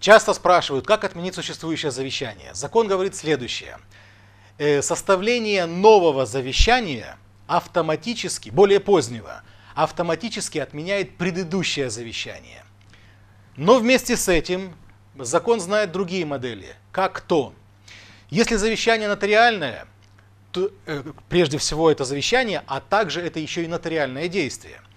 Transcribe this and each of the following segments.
Часто спрашивают, как отменить существующее завещание. Закон говорит следующее. Э, составление нового завещания автоматически, более позднего, автоматически отменяет предыдущее завещание. Но вместе с этим закон знает другие модели, как то. Если завещание нотариальное, то, э, прежде всего это завещание, а также это еще и нотариальное действие –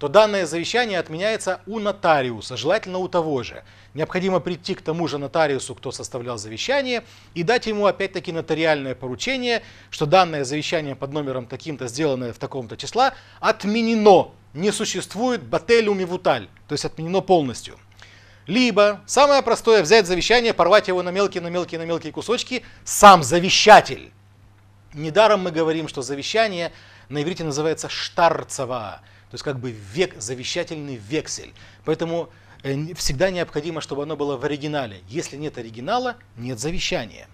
то данное завещание отменяется у нотариуса, желательно у того же. Необходимо прийти к тому же нотариусу, кто составлял завещание, и дать ему опять-таки нотариальное поручение, что данное завещание под номером таким-то, сделанное в таком-то числа, отменено, не существует бателюм и то есть отменено полностью. Либо самое простое взять завещание, порвать его на мелкие, на мелкие, на мелкие кусочки, сам завещатель. Недаром мы говорим, что завещание на иврите называется штарцева, то есть как бы век, завещательный вексель. Поэтому э, всегда необходимо, чтобы оно было в оригинале. Если нет оригинала, нет завещания.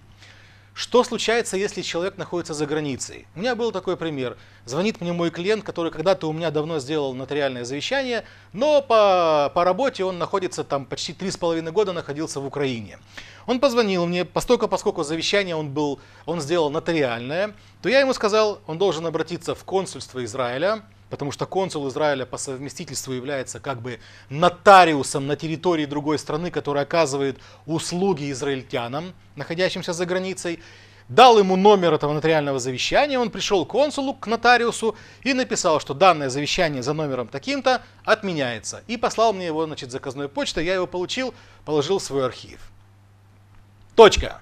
Что случается, если человек находится за границей? У меня был такой пример. Звонит мне мой клиент, который когда-то у меня давно сделал нотариальное завещание, но по, по работе он находится там почти три с половиной года находился в Украине. Он позвонил мне, поскольку, поскольку завещание он, был, он сделал нотариальное, то я ему сказал, он должен обратиться в консульство Израиля, Потому что консул Израиля по совместительству является как бы нотариусом на территории другой страны, который оказывает услуги израильтянам, находящимся за границей. Дал ему номер этого нотариального завещания, он пришел к консулу, к нотариусу и написал, что данное завещание за номером таким-то отменяется. И послал мне его значит, заказной почтой, я его получил, положил в свой архив. Точка.